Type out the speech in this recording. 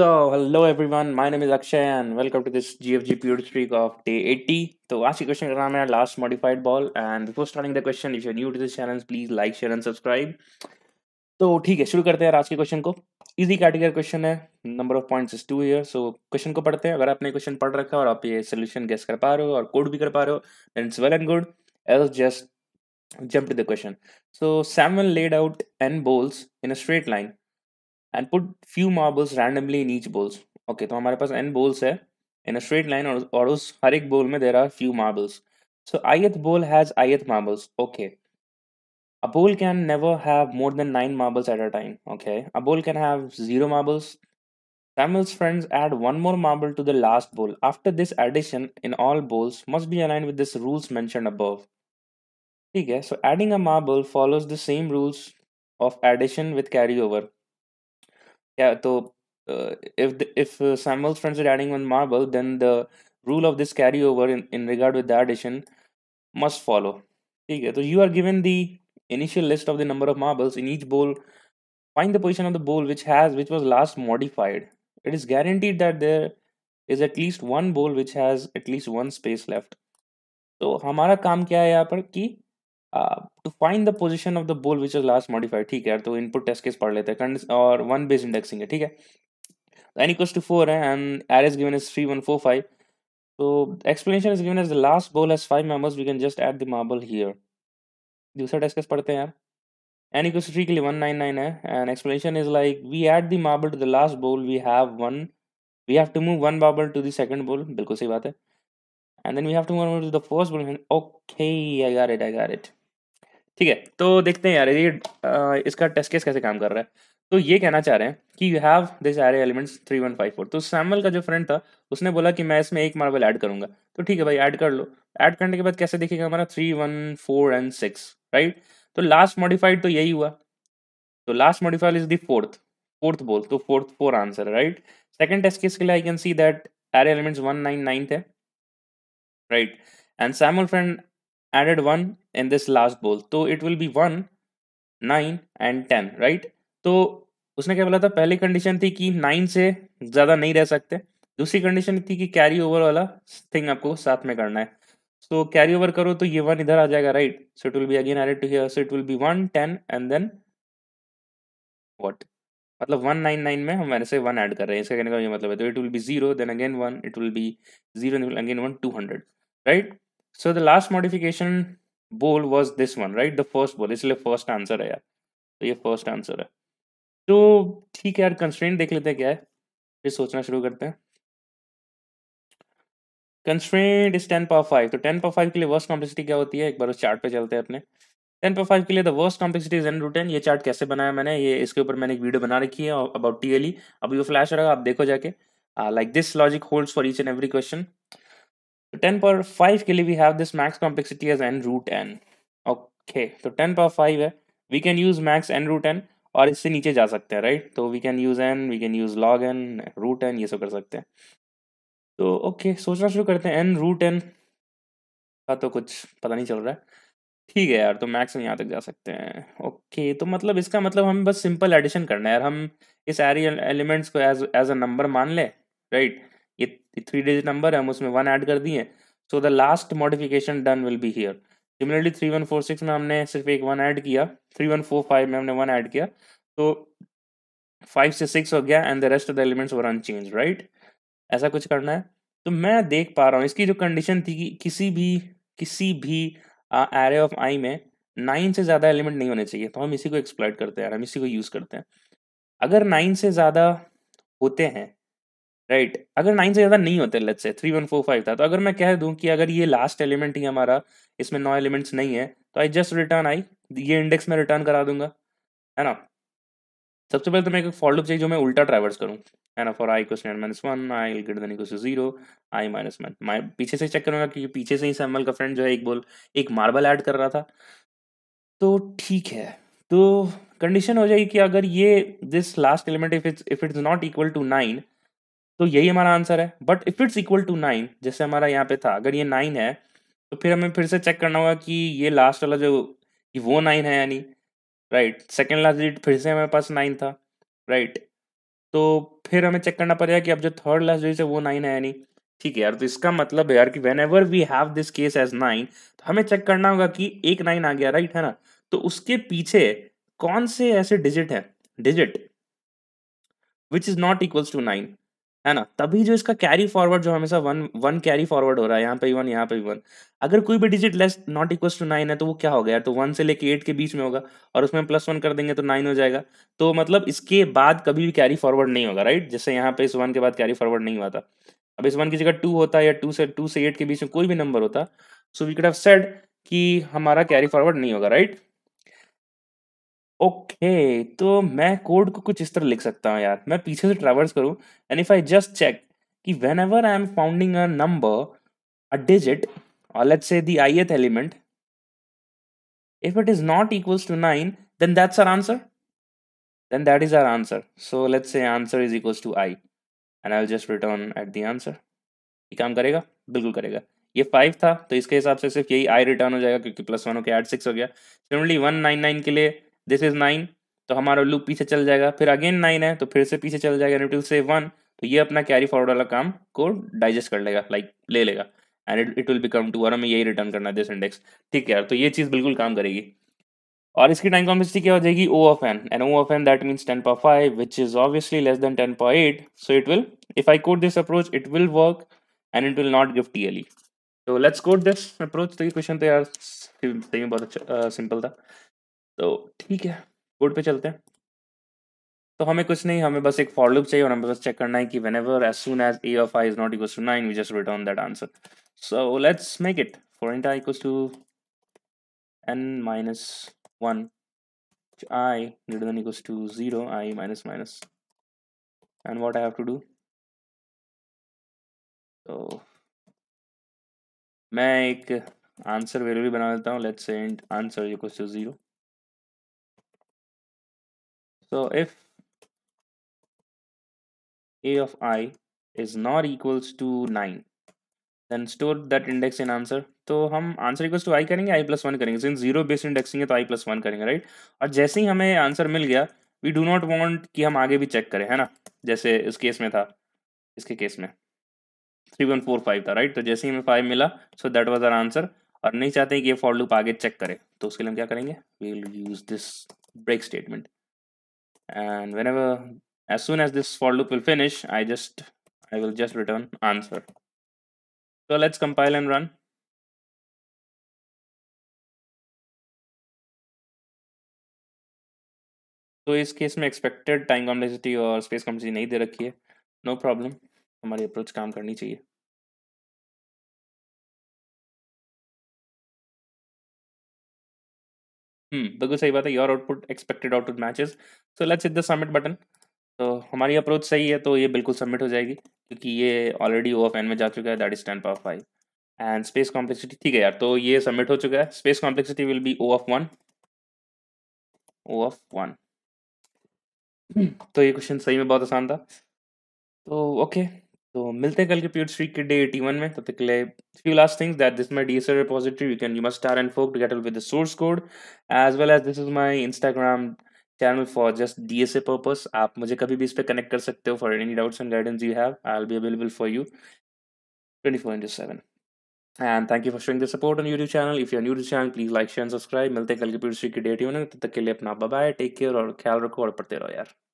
Hello everyone my name is Akshay and welcome to this G F G Pure Streak of day एटी तो आज की question का नाम है last modified ball and before starting the question if you new to this channel please like share and subscribe तो ठीक है शुरू करते हैं आज के क्वेश्चन को इजी कैटेगरी क्वेश्चन है number of points is two year so question को पढ़ते हैं अगर आपने क्वेश्चन पढ़ रखा है और आप ये सोल्यूशन गेस कर पा रहे हो और कोड भी कर पा रहे हो it's well and good else just jump to the question so Sam laid out N bowls in a straight line and put few marbles randomly in each bowls okay तो हमारे पास एन बोल्स है इन a straight line और और उस हर एक bowl में there are few marbles so ith bowl has ith marbles okay A bowl can never have more than nine marbles at a time. Okay, a bowl can have zero marbles. Samuel's friends add one more marble to the last bowl. After this addition in all bowls must be aligned with these rules mentioned above. Okay, so adding a marble follows the same rules of addition with carryover. yeah so uh, if the, if uh, samuel's friends are adding one marble then the rule of this carryover in, in regard with the addition must follow okay so you are given the initial list of the number of marbles in each bowl find the position of the bowl which has which was last modified it is guaranteed that there is at least one bowl which has at least one space left तो हमारा काम क्या है यहाँ पर कि to find the position of the bowl which is last modified ठीक है तो इनपुट टेस्ट केस पढ़ लेते हैं और वन बेस इंडेक्सिंग है ठीक है एन इक्वल्स टू फोर है and arr is given is three one four five तो explanation is given is the last bowl has five members we can just add the marble here दूसरा test case पढ़ते हैं यार N equals to three के लिए one nine nine है and explanation is like we add the marble to the last bowl we have one we have to move one marble to the second bowl बिल्कुल सही बात है and then we have to move to the first bowl okay I got it I got it ठीक है तो देखते हैं यार ये इसका टेस्ट केस कैसे काम कर रहा है तो ये कहना चाह रहे हैं कि यू हैव दिस सारे elements three one five four तो सैमल का जो फ्रेंड था उसने बोला कि मैं इसमें एक मार्बल ऐड करूंगा तो ठीक है भाई ऐड कर लो ऐड करने के बाद कैसे दिखेगा हमारा three one four and six right तो लास्ट मॉडिफाइड तो यही हुआ तो last modified is the fourth fourth bowl तो fourth four answer right second test case के लिए I can see that array elements one nine nine थे right and सैमल friend added one in this last bowl so तो it will be one nine and ten right so तो उसने क्या बोला था पहली कंडीशन थी कि नाइन से ज़्यादा नहीं रह सकते दूसरी कंडीशन थी कि कैरी ओवर वाला थिंग आपको साथ में करना है सो कैरी ओवर करो तो ये वन इधर आ जाएगा right so it will be again added to here so it will be one ten and then what मतलब वन नाइन नाइन में हम वैसे वन ऐड कर रहे हैं इसका कहने का ये मतलब है तो it will be zero then again one it will be zero again one two hundred right so the last modification bowl was this one right the first bowl इसलिए first answer है यार तो ये first answer है तो ठीक है यार constraint देख लेते हैं क्या है फिर सोचना शुरू करते हैं constraint is ten power five तो टेन पावर फाइव के लिए वर्स्ट कॉम्प्लेक्सिटी क्या होती है एक बार उस चार्ट पे चलते हैं अपने टेन पावर फाइव के लिए the worst complexity is N root N ये चार्ट कैसे बनाया मैंने ये इसके ऊपर मैंने एक वीडियो बना रखी है अबाउट टी एल अभी वो फ्लैश रहेगा आप देखो जाके like this logic holds for each and every question तो 10 पावर 5 के लिए we have this max complexity as N root N okay तो 10 पावर 5 है we can use max N root N और इससे नीचे जा सकते हैं राइट तो we can use N we can use log N root N ये सब कर सकते हैं तो ओके सोचना शुरू करते हैं एन रूट एन का तो कुछ पता नहीं चल रहा है ठीक है यार तो मैक्स में यहाँ तक जा सकते हैं ओके तो मतलब इसका मतलब हमें बस सिंपल एडिशन करना है यार हम इस एरियल एलिमेंट्स को एज एज अ नंबर मान ले राइट ये थ्री डिजिट नंबर है हम उसमें वन ऐड कर दिए so the last modification done will be here similarly three one four six में हमने सिर्फ एक वन ऐड किया थ्री वन फोर फाइव में हमने वन ऐड किया तो फाइव से सिक्स हो गया and the rest of the elements were unchanged right ऐसा कुछ करना है तो मैं देख पा रहा हूँ इसकी जो कंडीशन थी कि किसी भी किसी भी एरे ऑफ आई में नाइन से ज़्यादा एलिमेंट नहीं होने चाहिए तो हम इसी को एक्सप्लॉयट करते हैं हम इसी को यूज़ करते हैं अगर नाइन से ज़्यादा होते हैं राइट right. अगर नाइन से ज़्यादा नहीं होते let's say three one four five था तो अगर मैं कह दूं कि अगर ये लास्ट एलिमेंट ही हमारा इसमें नौ एलिमेंट्स नहीं है तो आई जस्ट रिटर्न आई ये इंडेक्स में रिटर्न करा दूंगा है ना सबसे पहले तो मैं एक फॉर चाहिए जो मैं उल्टा ट्रैवर्स करूँ है ना for I question minus one I greater than equal zero I minus one my पीछे से चेक करूंगा क्योंकि पीछे से ही सैमल का फ्रेंड जो है एक बोल एक मार्बल ऐड कर रहा था तो ठीक है तो कंडीशन हो जाएगी कि अगर ये this last element if it's if it's not equal to nine तो यही हमारा आंसर है but if it's equal to nine जैसे हमारा यहाँ पे था अगर ये नाइन है तो फिर हमें फिर से चेक करना होगा कि ये लास्ट वाला जो कि वो नाइन है यानी राइट सेकेंड लास्ट डिजिट फिर से हमारे पास नाइन था राइट तो फिर हमें चेक करना पड़ेगा कि अब जो थर्ड लास्ट डिजिट है वो नाइन है यानी ठीक है यार तो इसका मतलब है यार कि whenever we have this case as nine तो हमें चेक करना होगा कि एक नाइन आ गया राइट है ना तो उसके पीछे कौन से ऐसे डिजिट है digit which is not equals to nine है ना तभी जो इसका कैरी फॉरवर्ड जो हमेशा वन वन कैरी फॉरवर्ड हो रहा है यहाँ पे ही वन यहाँ पे ही वन अगर कोई भी digit less not equal to nine है तो वो क्या हो गया तो वन से लेके एट के बीच में होगा और उसमें प्लस वन कर देंगे तो नाइन हो जाएगा तो मतलब इसके बाद कभी भी कैरी फॉरवर्ड नहीं होगा राइट जैसे यहाँ पे इस वन के बाद कैरी फॉरवर्ड नहीं हुआ था अब इस वन की जगह टू होता या टू से टू से एट के बीच में कोई भी नंबर होता so we could have said कि हमारा कैरी फॉरवर्ड नहीं होगा राइट right? ओके तो मैं कोड को कुछ इस तरह लिख सकता हूँ यार मैं पीछे से ट्रेवल्स करूँ and if I just check कि whenever I am founding a number a digit और let's say the ith element if it is not equals to 9 then that's our answer then that is our answer so let's say answer is equals to i and i'll just return at the answer ये काम करेगा बिल्कुल करेगा ये five था तो इसके हिसाब से सिर्फ यही आई रिटर्न हो जाएगा क्योंकि प्लस वन हो गया एट सिक्स हो गया सिमिलरली वन नाइन नाइन के लिए दिस इज नाइन तो हमारा लूप पीछे चल जाएगा फिर अगेन नाइन है तो फिर से पीछे चल जाएगा and it will say one तो ये अपना कैरी फॉरवर्ड वाला काम को डाइजेस्ट कर लेगा लाइक like, ले लेगा and it will become two और हमें यही रिटर्न करना है दिस इंडेक्स ठीक है यार तो ये चीज़ बिल्कुल काम करेगी और इसकी टाइम कॉम्प्लेक्सिटी क्या हो जाएगी O of N and O of N that means ten point five which is obviously less than ten point eight so it will if I code this approach it will work and it will not give T L E तो let's code this approach तो ये question तो यार बहुत अच्छा simple था तो ठीक है कोड पे चलते हैं तो हमें कुछ नहीं हमें बस एक फॉर लूप चाहिए और हमें बस चेक करना है कि whenever as soon as A of I is not equal to nine we just return that answer so let's make it for int I equal to N minus one I greater than equals to zero I minus minus and what I have to do तो मैं एक answer value भी बना देता हूँ let's and answer equals to zero So if a of i is not equals to 9 then store that index in answer तो हम answer equals to I करेंगे आई प्लस वन करेंगे सिंस जीरो बेस्ड इंडेक्सिंग है तो I plus one करेंगे right और जैसे ही हमें आंसर मिल गया वी डू नॉट वांट कि हम आगे भी चेक करें है ना जैसे इस केस में था इसके केस में थ्री वन फोर फाइव था राइट तो जैसे ही हमें फाइव मिला so that was our answer और नहीं चाहते कि ये फॉर लूप आगे चेक करे तो उसके लिए हम क्या करेंगे we will use this break statement and whenever as soon as this for loop will finish i just i will just return answer so let's compile and run so is case mein expected time complexity or space complexity nahi de no problem hamari approach kaam karni हम्म बिल्कुल सही बात है your output expected output matches so let's hit the submit button तो हमारी approach सही है तो ये बिल्कुल सबमिट हो जाएगी क्योंकि ये ऑलरेडी ओ ऑफ एन में जा चुका है that is ten power five and space complexity ठीक है यार तो ये सबमिट हो चुका है space complexity will be O of one O of one तो ये क्वेश्चन सही में बहुत आसान था तो ओके okay. तो मिलते हैं कल के प्योर स्ट्रीट के डे 81 में तब तक के लिए few last things that this my DSL repository you can you must star and fork to get with the source code as well as this is my Instagram channel for just DSA purpose आप मुझे कभी भी इस पर connect कर सकते हो for any doubts and guidance you have I will be available for you 24 7 And thank you for showing the support on YouTube channel. If you're new to the channel, please like, share and subscribe. मिलते हैं कल के period की date यूनिंग तब तक के लिए अपना बाय टेक केयर और ख्याल रखो और पढ़ते रहो यार